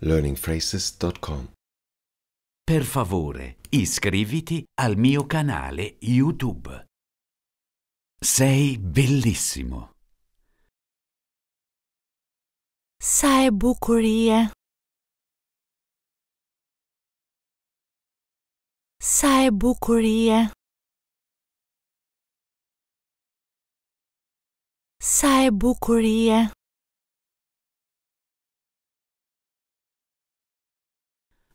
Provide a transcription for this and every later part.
learningphrases.com. Per favore, iscriviti al mio canale YouTube. Sei bellissimo. Să ai bucurie. Să bucurie. Să bucurie.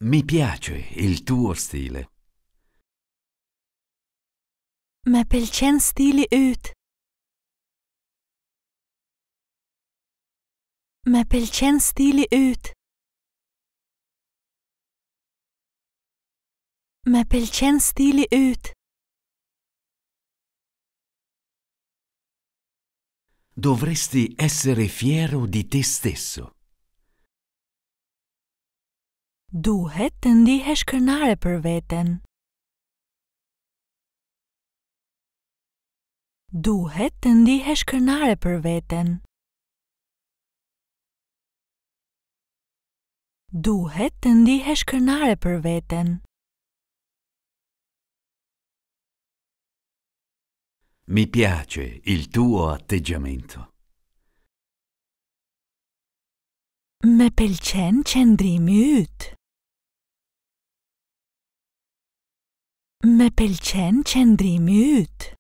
Mi piace il tuo stile. Möbelchen stilig ut. Ma Möbelchen stilig ut. Ma Möbelchen stilig ut. Dovresti essere fiero di te stesso. duhet të ndihesh kërnare për veten. Duhet të ndihesh kërnare për veten. Duhet të ndihesh kërnare për veten. Mi piace il tuo atteggiamento. Me pëlqen qendrimi yt. Me pelqen qëndrimi ytë.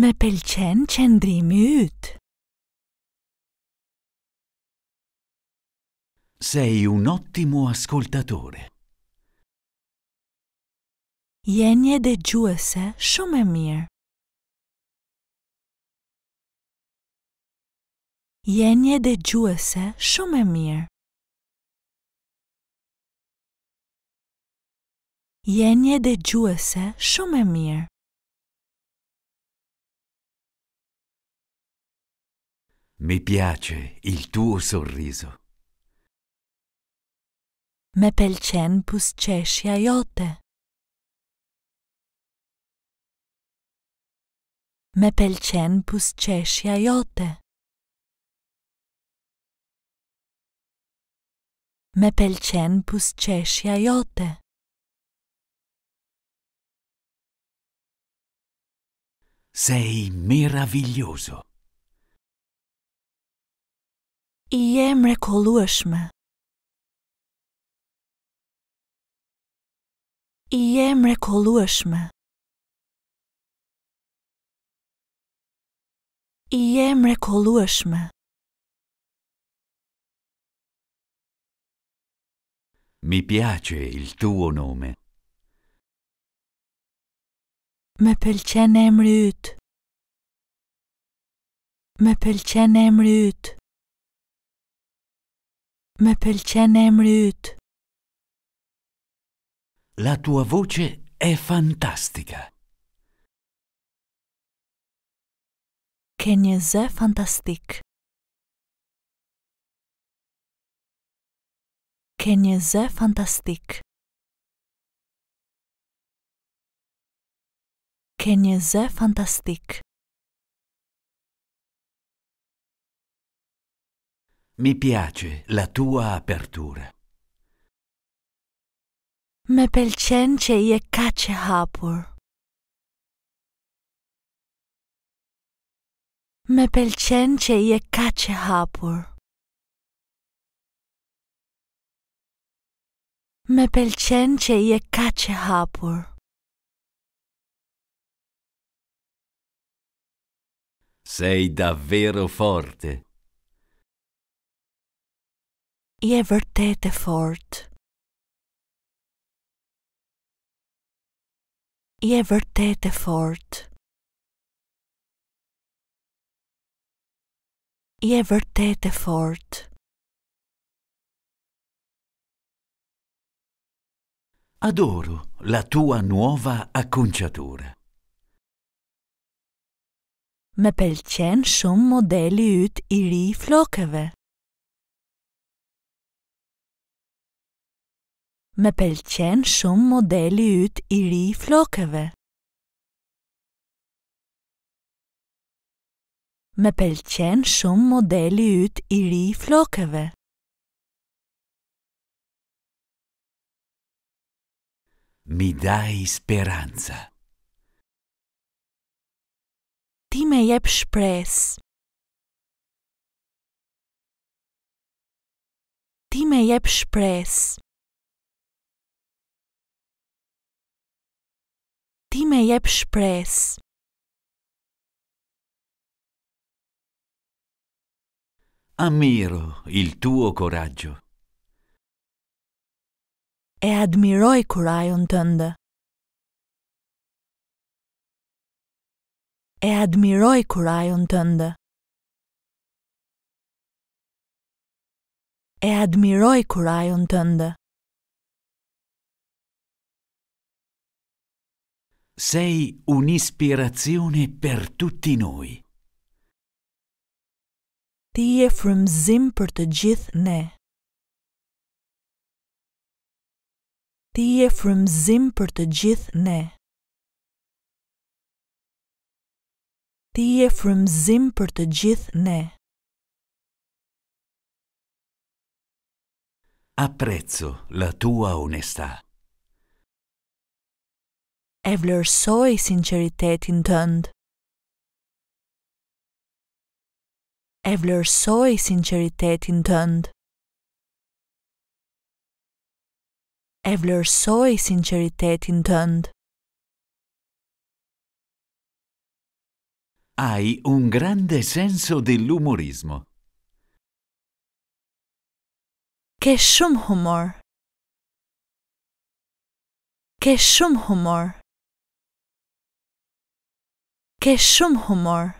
Me pelqen qëndrimi ytë. Sei un ottimo ascoltatore. Jenje dhe gjuese shumë e mirë. Jenje dhe gjuese shumë e mirë. jenje dëgjuese shumë e mirë. Mi piace il tuo sorriso. Me pelqen pusqeshja jote. Me pelqen pusqeshja jote. Me pelqen pusqeshja jote. Sei meraviglioso. I je mrekullueshme. I je mrekullueshme. I je mrekullueshme. Mi piace il tuo nome. Me pëlqen emri yt. Me pëlqen emri yt. Me pëlqen emri yt. La tua voce è fantastica. Ke një zë fantastik. Ke një zë fantastik. Kenyaise Fantastique. Mi piace la tua apertura. Me pelqen që je ka që hapur. Me pelqen që je hapur. Me pelqen që je ka që Sei davvero forte. Je vërtet e fort. Je vërtet e fort. Je vërtet e fort. Adoro la tua nuova acconciatura. me pëlqen shumë modeli ytë i ri i flokëve. Me pëlqen shumë modeli ytë i ri i flokëve. Me pëlqen shumë modeli ytë i ri i flokëve. Mi dai speranza ti me jep shpresë. Ti me jep shpresë. Ti me jep shpresë. Amiro il tuo coraggio. E admiroj curajon tënde. e admiroj kurajun tënde. E admiroj kurajun tënde. Sei un'ispirazione per tutti noi. Ti e frymzim për të gjithë ne. Ti e frymzim për të gjithë ne. Ti je frëmzim për të gjithë ne. Aprezzo la tua onesta. E vlerësoj sinqeritetin tënd. E vlerësoj sinqeritetin tënd. E vlerësoj sinqeritetin tënd. Hai un grande senso dell'umorismo. Che shumë humor. Che shumë humor. Che shumë humor.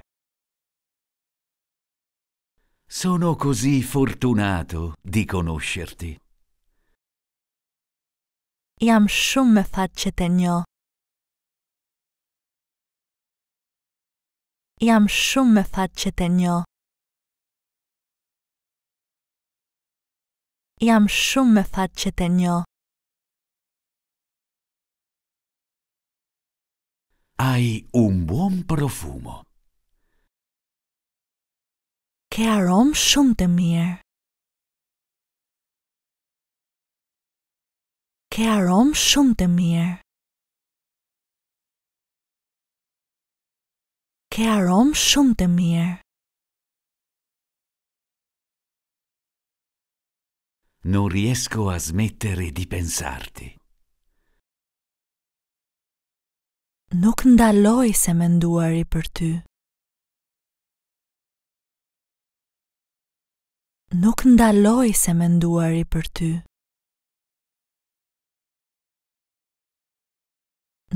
Sono così fortunato di conoscerti. Jam shumë me fat që të njoh. jam shumë me fat që të njo. Jam shumë me fat që të njo. Ai un buon profumo. Ke arom shumë të mirë. Ke arom shumë të mirë. ke aromë shumë të mirë. Non riesco a smettere di pensarti. Nuk ndaloj se me nduari për ty. Nuk ndaloj se me nduari për ty.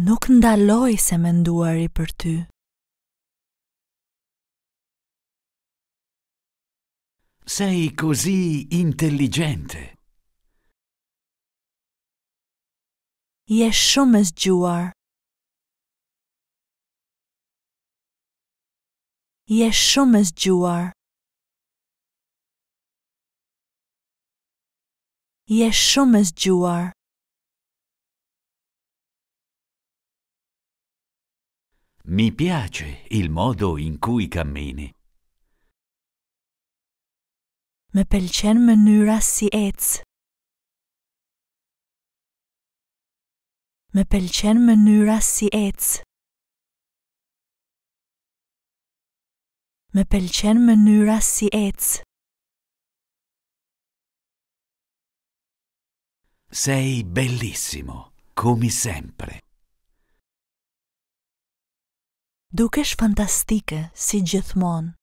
Nuk ndaloj se me nduari për ty. Sei così intelligente. Je szumysdziuar. Je szumysdziuar. Je szumysdziuar. Mi piace il modo in cui cammini. Më pëlqen mënyra si ec. Më pëlqen mënyra si ec. Më pëlqen mënyra si ec. Sei bellissimo, come sempre. Dukesh fantastike, si gjithmon.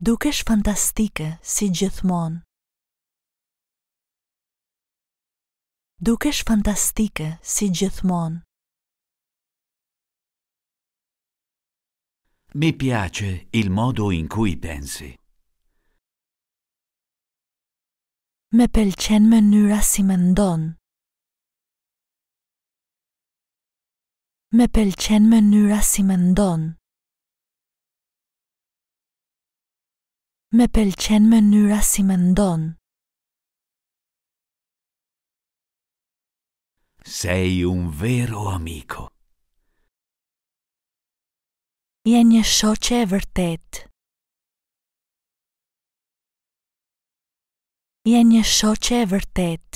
dukesh fantastike si gjithmon. Dukesh fantastike si gjithmon. Mi piace il modo in cui pensi. Me pëlqen mënyra si mendon. Me pëlqen mënyra si mendon. ndonë. me pelqen me njëra si më ndon. Sej un vero amiko. Je një shoqe e vërtet. Je një shoqe e vërtet.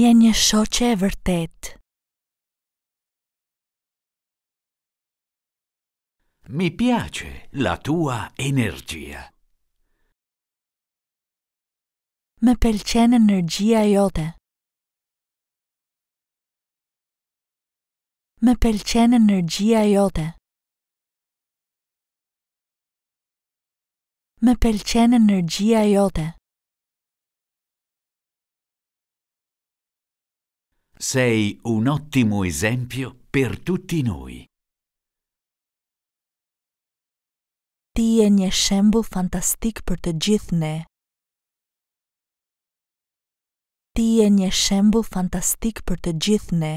Je një shoqe e vërtet. Mi piace la tua energia. Më pëlqen energjia jote. Më pëlqen energjia jote. Më pëlqen energjia jote. Sei un ottimo esempio per tutti noi. ti je një shembul fantastik për të gjithë ne. Ti je një shembul fantastik për të gjithë ne.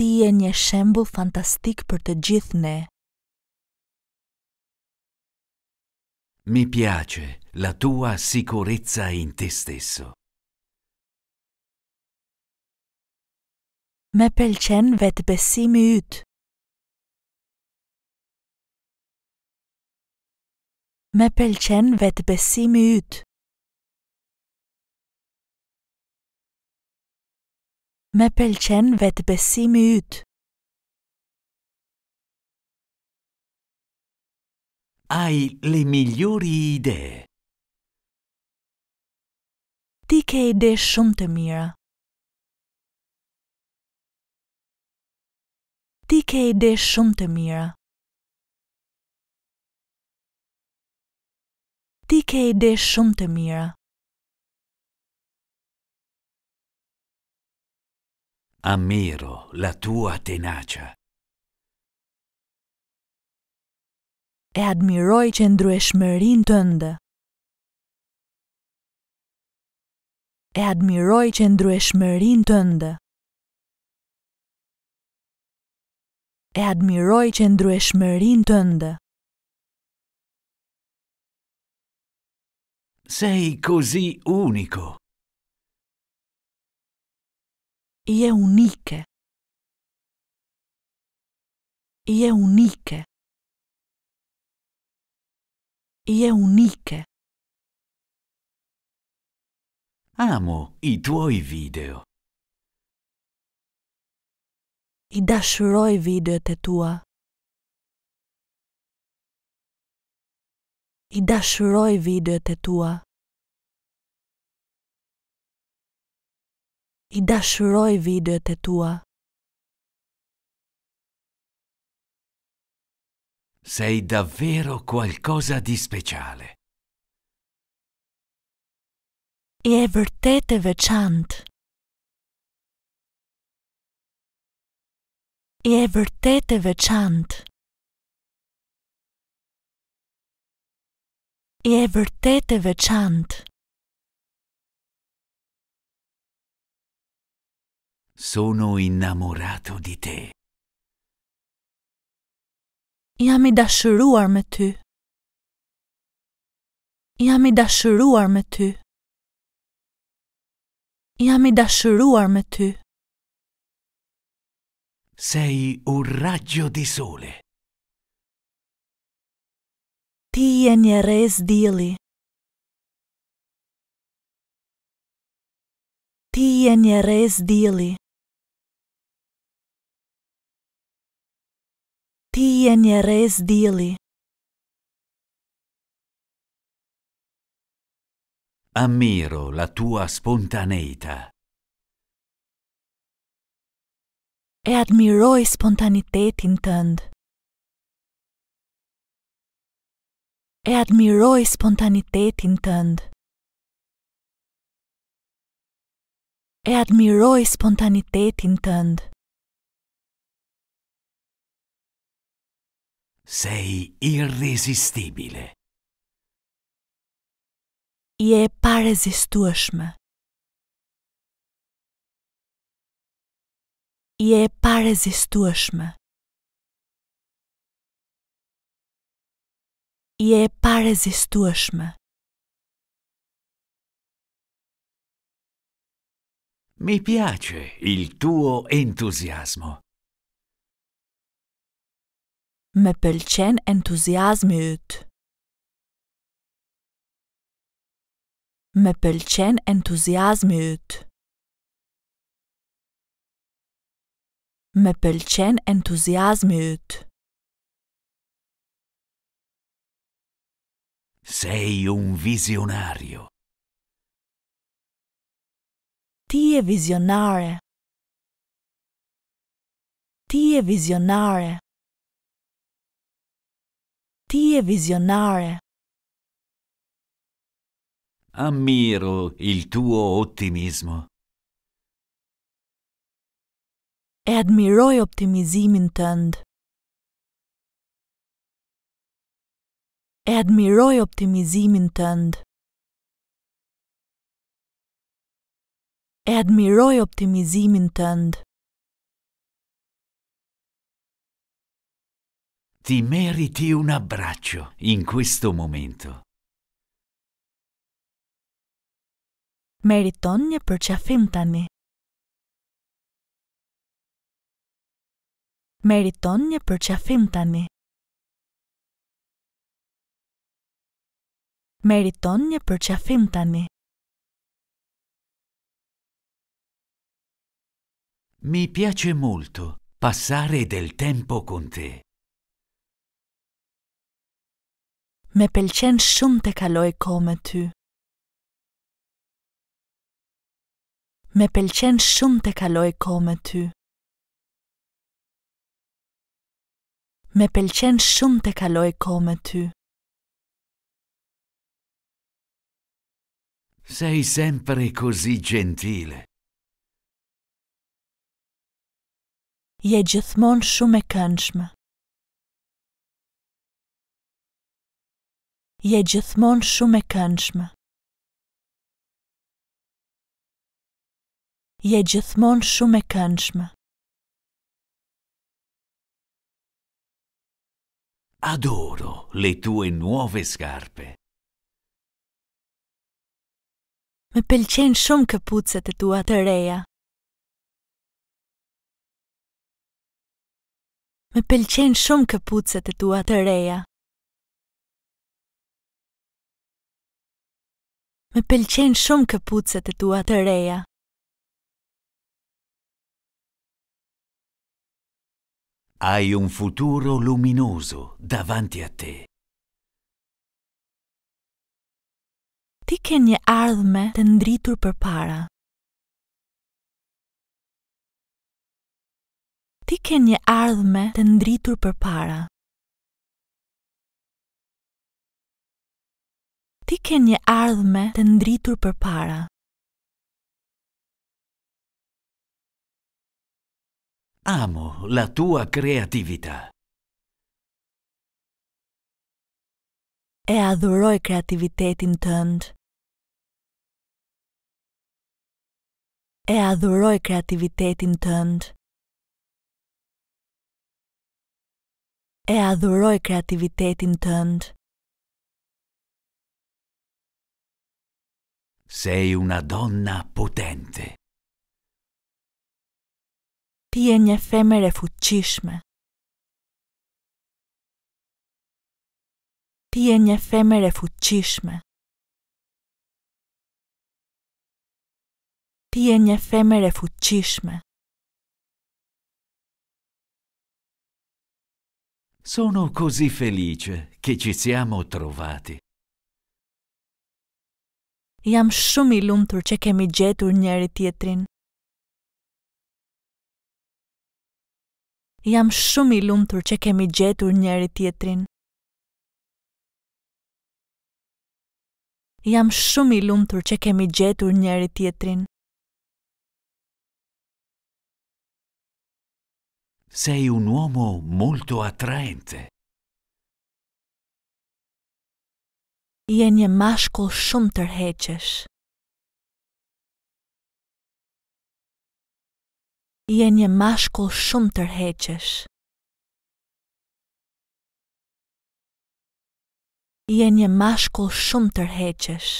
Ti je një shembul fantastik për të gjithë ne. Mi piace la tua sicurezza in te stesso. Me pëlqen vetë besimi ytë. me pëlqen vetë besimi ytë. Me pëlqen vetë besimi ytë. Ai le migliori ide. Ti ke ide shumë të mira. Ti ke ide shumë të mira. ti ke ide shumë të mira. Amero, la tua tenacia. E admiroj që ndru të ndë. E admiroj që ndru të ndë. E admiroj që ndru të ndë. Sei così unico. Je uniche. Je uniche. Je uniche. Amo i tuoi video. I dashuroj videot te tua. i dashuroj videot e tua. I dashuroj video të tua. Sei davvero qualcosa di speciale. I e vërtet e veçant. I e vërtet e veçant. i e vërtet e veçant. Sono innamorato di te. Jam i dashuruar me ty. Jam i dashuruar me ty. Jam i dashuruar me ty. Sei un raggio di sole. Ti e një rez dili. Ti e një rez dili. Ti e një rez dili. Ammiro la tua spontaneita. E admiroj spontanitetin tënd. e admiroj spontanitetin tënd. E admiroj spontanitetin tënd. Sei irresistibile. Je parezistueshme. Je parezistueshme. je e parezistueshme. Mi piace il tuo entuziasmo. Me pëlqen entuziasmi yt. Me pëlqen entuziasmi yt. Me pëlqen entuziasmi yt. Sei un visionario. Ti è visionare. Ti è visionare. Ti è visionare. Ammiro il tuo ottimismo. E admiroj optimizimin tënd. e admiroj optimizimin tënd. E admiroj optimizimin tënd. Ti meriti un abbraccio in questo momento. Meriton një përqafim tani. Meriton një përqafim tani. meriton një përqafim tani. Mi piace molto passare del tempo con te. Me pëlqen shumë të kaloj kohë me ty. Me pëlqen shumë të kaloj kohë me ty. Me pëlqen shumë të kaloj kohë me ty. Sei sempre così gentile. Je gjithmonë shumë e këndshme. Je gjithmonë shumë e këndshme. Je gjithmonë shumë e këndshme. Adoro le tue nuove scarpe. Me pëlqen shumë këpucët e tua të reja. Me pëlqen shumë këpucët e tua të reja. Me pëlqen shumë këpucët e tua të reja. Ai un futuro luminoso davanti a te. ti ke një ardhme të ndritur për para. Ti ke një ardhme të ndritur për para. Ti ke një ardhme të ndritur për para. Amo la tua kreativita. E adhuroj kreativitetin tëndë. E adhuroj kreativitetin tënd. E adhuroj kreativitetin tënd. Sei una donna potente. Ti je një femër e fuqishme. Ti je një femër e fuqishme. Ti e një femër e fuqishme. Sono così felice che ci siamo trovati. Jam shumë i lumëtur që kemi gjetur njëri tjetrin. Jam shumë i lumëtur që kemi gjetur njëri tjetrin. Jam shumë i lumëtur që kemi gjetur njëri tjetrin. Sei un uomo molto attraente. Je një mashkull shumë tërheqesh. Je një mashkull shumë tërheqesh. Je një mashkull shumë tërheqesh.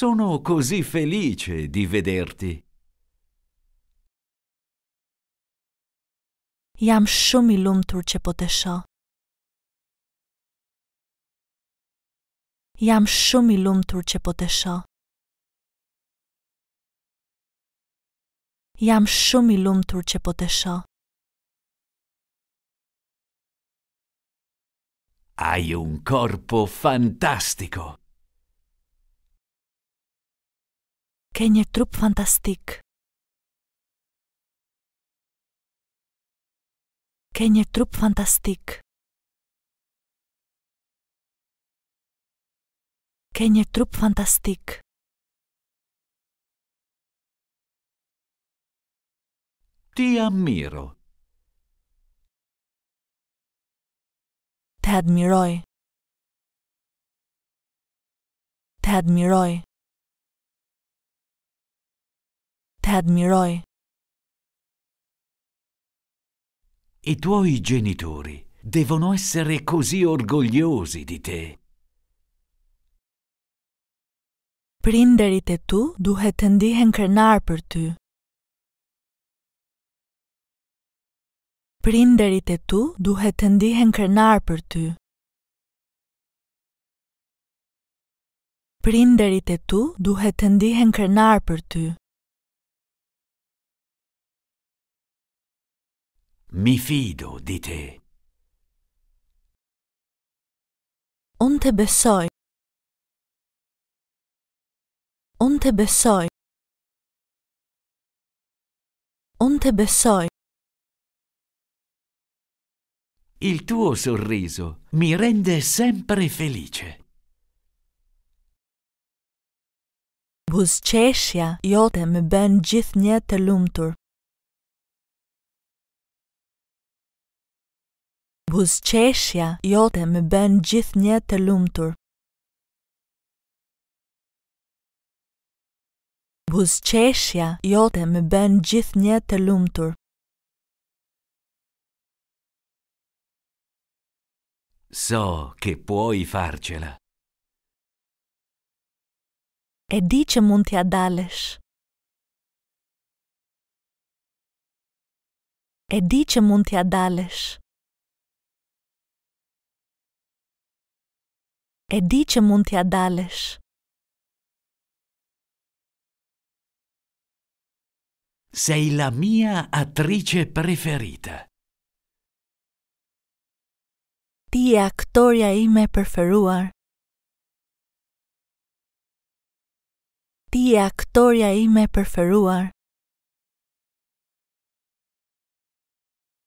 Sono così felice di vederti. Jam shumë i lumtur që po të shoh. Jam shumë i lumtur që po të shoh. Jam shumë i lumtur që po të shoh. Hai un corpo fantastico. ke një trup fantastik. Ke një trup fantastik. Ke një trup fantastik. Ti ammiro. Të admiroj. Të admiroj. të admiroj. I tuoi genitori devono essere così orgogliosi di te. Prinderit e tu duhet të ndihen krenar për ty. Prinderit e tu duhet të ndihen krenar për ty. Prinderit e tu duhet të ndihen krenar për ty. mi fido di te. Onte bessoi. Onte bessoi. Onte bessoi. Il tuo sorriso mi rende sempre felice. Buzqeshja jote me bën gjithnjë të lumtur. Buzqeshja jote me bën gjithë një të lumëtur. Buzqeshja jote me bën gjith një të lumëtur. So che puoi farcela. E di që mund t'ja dalesh. E di që mund t'ja dalesh. e di që mund t'ja dalesh. Sei la mia attrice preferita. Ti e aktoria ime preferuar. Ti e aktoria ime preferuar.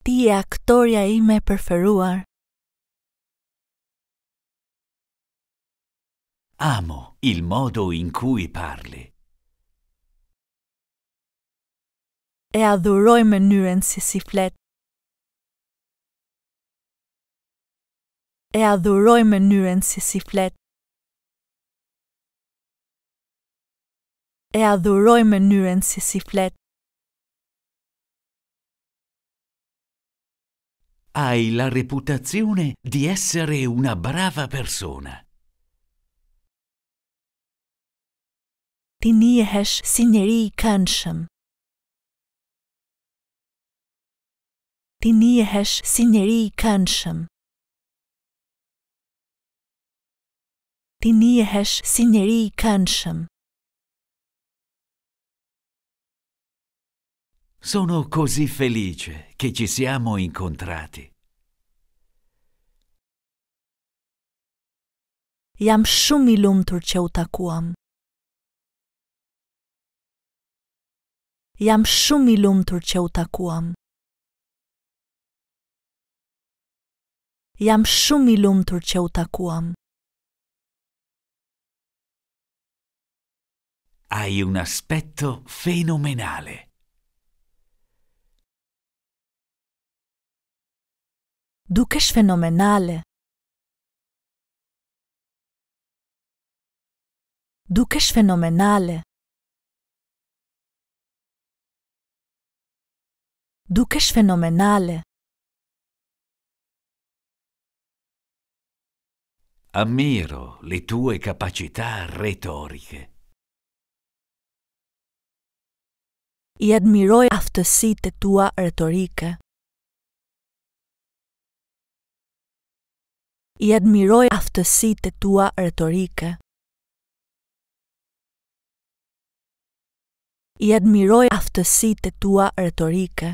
Ti e aktoria ime preferuar. Amo il modo in cui parli. E adoroj mënyrën si si flet. E adoroj mënyrën si si flet. E adoroj mënyrën si si flet. Hai la reputazione di essere una brava persona. ti njehesh si njeri i këndshëm. Ti njehesh si njeri i këndshëm. Ti njehesh si njeri i këndshëm. Sono così felice che ci siamo incontrati. Jam shumë i lumtur që u takuam. Jam shumë i lumtur që u takuam. Jam shumë i lumtur që u takuam. Jam shumë i lumtur që u takuam. Ai un aspetto fenomenale. Dukesh fenomenale. Dukesh fenomenale. dukesh fenomenale. Ammiro le tue capacità retoriche. I admiroj aftësitë të tua retorike. I admiroj aftësitë të tua retorike. I admiroj aftësitë të tua retorike.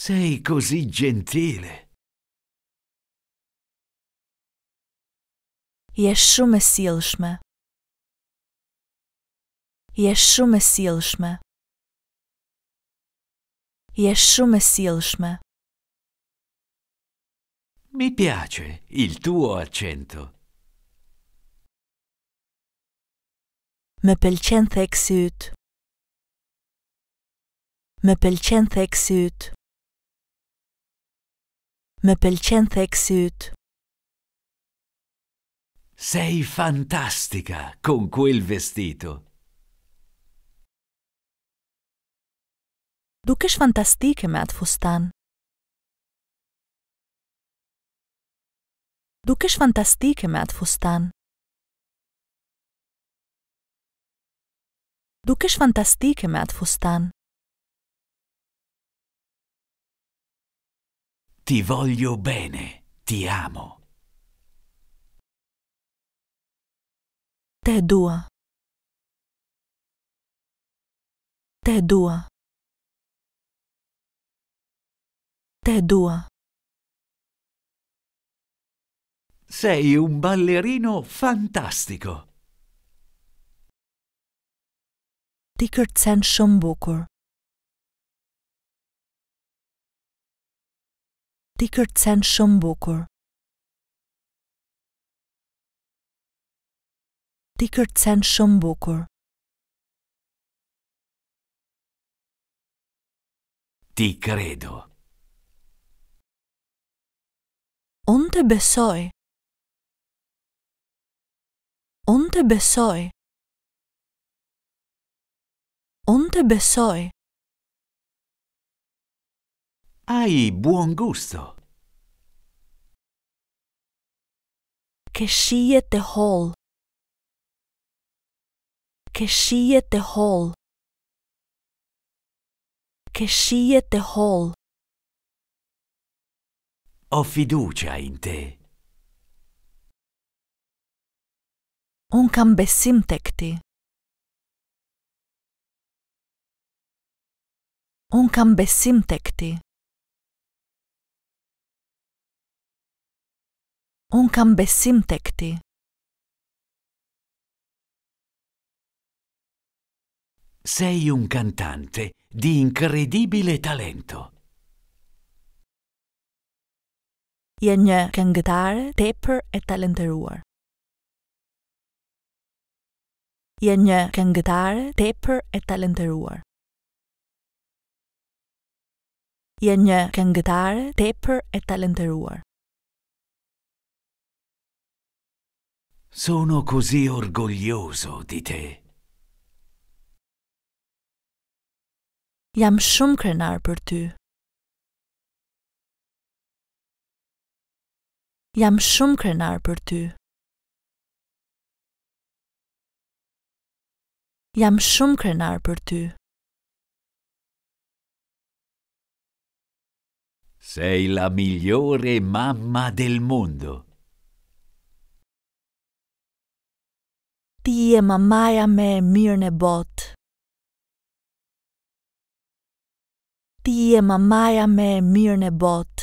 sei così gentile. Je shumë e sillshme. Je shumë e sillshme. Je shumë e sillshme. Mi piace il tuo accento. Më pëlqen theksi yt. Më pëlqen theksi yt me pëlqen theksyt. Sei fantastica con quel vestito. Dukesh fantastike me atë fustan. Dukesh fantastike me atë fustan. Dukesh fantastike me atë fustan. Ti voglio bene, ti amo. Te dua. Te dua. Te dua. Sei un ballerino fantastico. Ti kërcen shumë bukur. t'i kërcen shumë bukur. T'i kërcen shumë bukur. T'i kredo. Unë të besoj. Unë të besoj. Unë të besoj. Hai buon gusto. Che shiet te hol. Che shiet the hall. Che shiet the hall. Ho fiducia in te. Un kam besim tek Un kam besim tek unkam besim tekti. Sei un cantante di incredibile talento. Je një këngëtare tepër e talenteruar. Je një këngëtare tepër e talenteruar. Je një këngëtare tepër e talenteruar. Sono così orgoglioso di te. Jam shumë krenar për ty. Jam shumë krenar për ty. Jam shumë krenar për ty. Sei la migliore mamma del mondo. ti je mamaja me mirën e bot. Ti je mamaja me mirën e bot.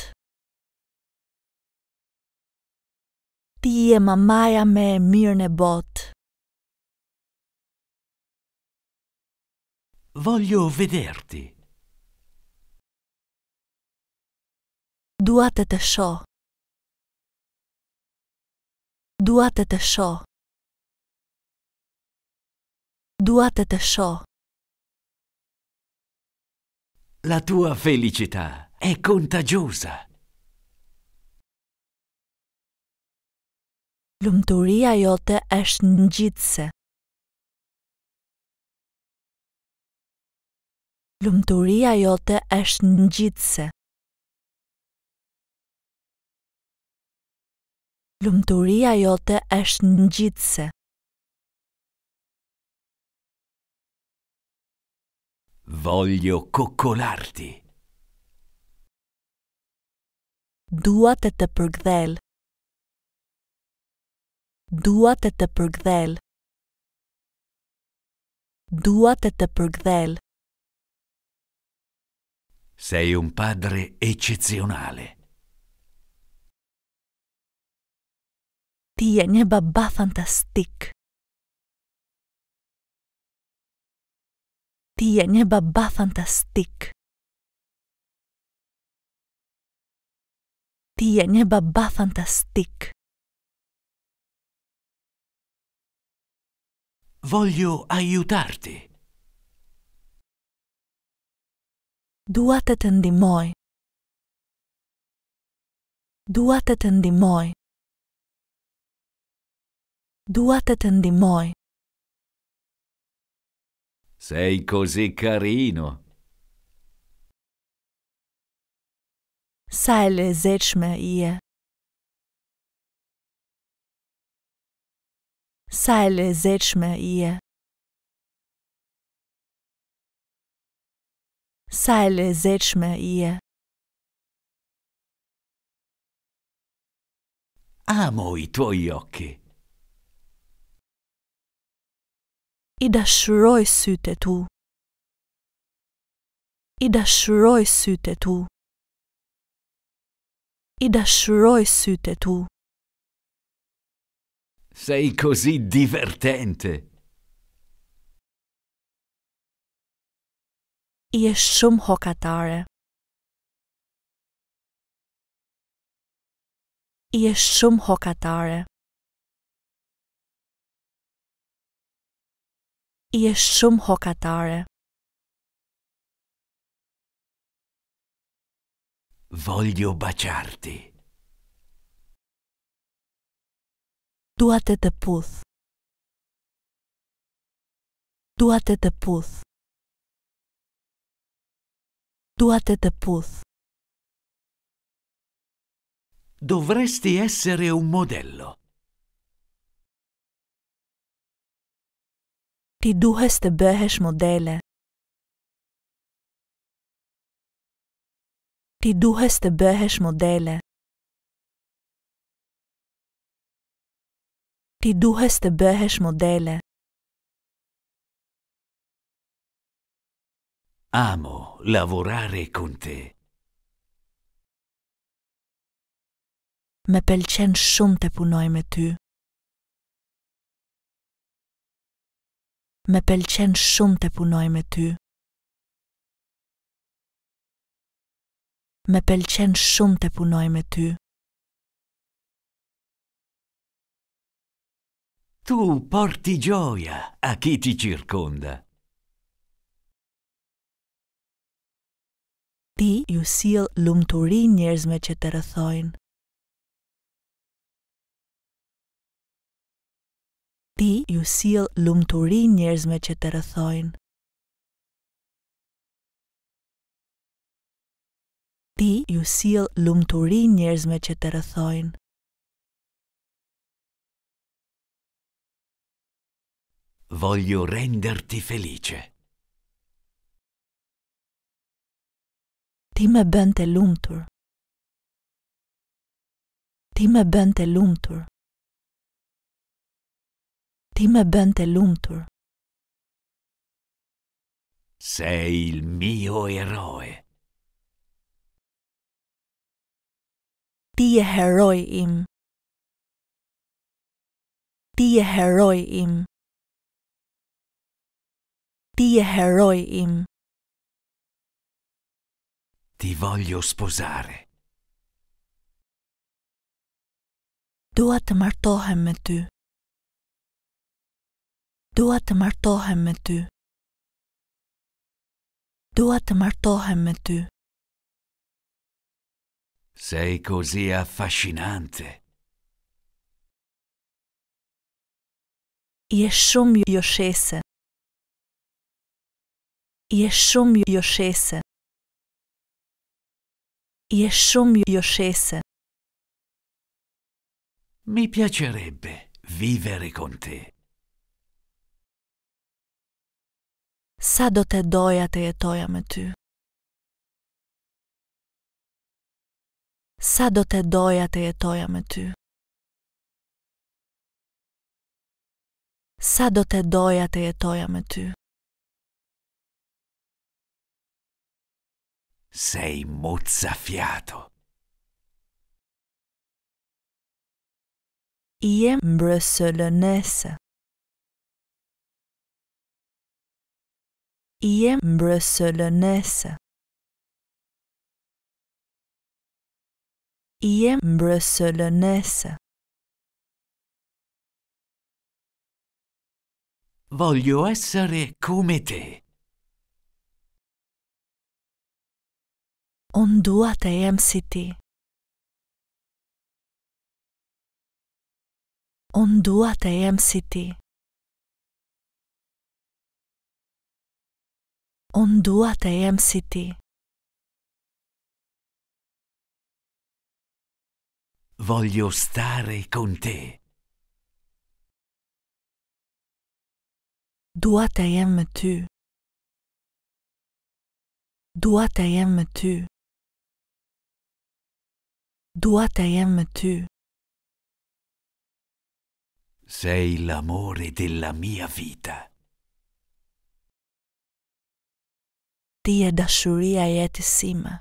Ti je mamaja me mirën e bot. Voglio vederti. Dua e të shohë. Duat e të shohë dua të të shoh. La tua felicità è contagiosa. Lumturia jote është ngjitse. Lumturia jote është ngjitse. Lumturia jote është ngjitse. Voglio coccolarti. Duat të përgdhel. Duat të përgdhel. Duat të përgdhel. Sei un padre eccezionale. Ti è një baba fantastik. tiene babà fantastic. Tiene babà fantastic. Voglio aiutarti. Duateten tendi moi. Duateten tendi moi. Duateten tendi moi. Sei così carino. Sale zećme je. Sale zećme je. Sale zećme je. Amo i tuoi occhi. I dashuroj sytë tu. I dashuroj sytë tu. I dashuroj sytë tu. Sei così divertente. I e shumë hokatare. I e shumë hokatare. i e shumë hokatare. Voglio baciarti. Dua të të puth. Dua të të puth. Dua të të puth. Dovresti essere un modello. ti duhes të bëhesh modele. Ti duhes të bëhesh modele. Ti duhes të bëhesh modele. Amo lavorare con te. Me pëlqen shumë të punoj me ty. me pelqen shumë të punoj me ty. Me shumë të punoj me ty. Tu porti gjoja a chi ti circonda. Ti ju sill lumturi njerëzve që të rrethojnë. ti ju sill lumturi njerëzme që të rëthojnë. Ti ju sill lumturi njerëzme që të rëthojnë. Voglio renderti felice. Ti më bën të lumtur. Ti më bën të lumtur ti me bënd të lumëtur. Se il mio eroe. Ti e heroj im. Ti e heroj im. Ti e heroj im. Ti voglio sposare. Dua të martohem me ty. Dua të martohem me ty. Dua të martohem me ty. Sei così affascinante. Je shumë jo- joshese. Je shumë jo- joshese. Je shumë jo- joshese. Mi piacerebbe vivere con te. Sa do të doja të jetoja me ty. Sa do të doja të jetoja me ty. Sa do të doja të jetoja me ty. Sei mozzafiato. E mbrëslenesse. Iem am Brussels Ness. I am Voglio essere come te. On city. MCT. On doit city. on 2 Voglio stare con te. 2 at tu. 2 2 tu. AM2. tu. Sei l'amore della mia vita. Ria Dashuria et Sima.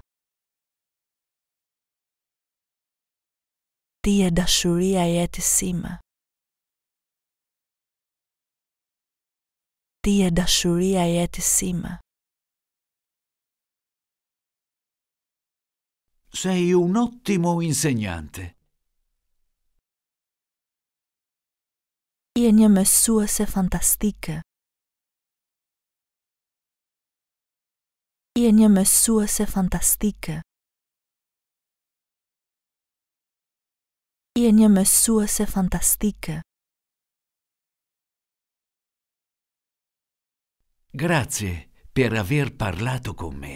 Ria Dashuria et Sima. Ria Dashuria et Sima. Sei un ottimo insegnante. Jenja mësuese fantastike. i e një mësuese fantastike. I e një mësuese fantastike. Grazie per aver parlato con me.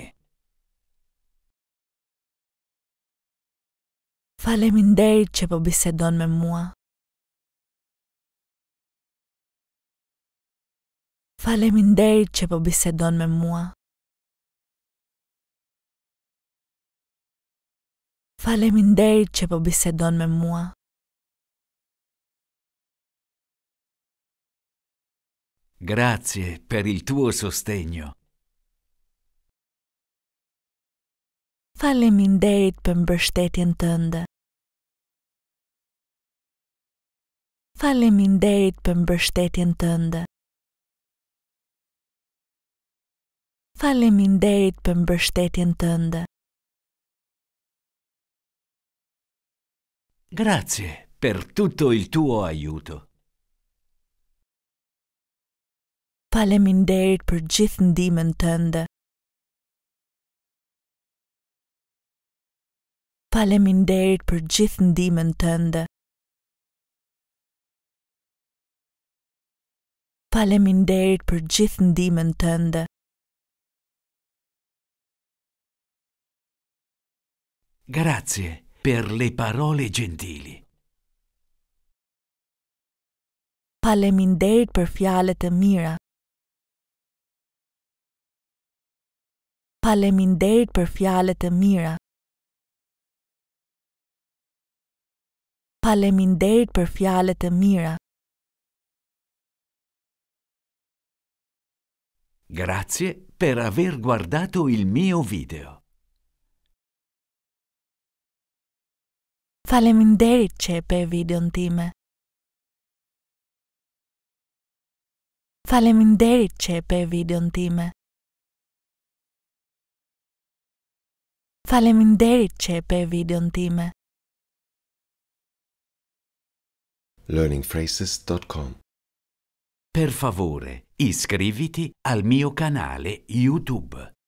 Falemi që po bisedon me mua. Falemi nderi që po bisedon me mua. Faleminderit që po bisedon me mua. Grazie per il tuo sostegno. Faleminderit për mbështetjen tënde. Faleminderit për mbështetjen tënde. Faleminderit për mbështetjen tënde. Grazie per tutto il tuo aiuto. Faleminderit për gjithë ndihmën tënde. Faleminderit për gjithë ndihmën tënde. Faleminderit për gjithë ndihmën tënde. Grazie per le parole gentili. Faleminderit per fjalët e mira. Faleminderit per fjalët e mira. Faleminderit per fjalët e mira. Grazie per aver guardato il mio video. Faleminderit qepe e videon time. Faleminderit qepe e videon time. Faleminderit qepe e videon time. learningphrases.com Per favore, iscriviti al mio canale YouTube.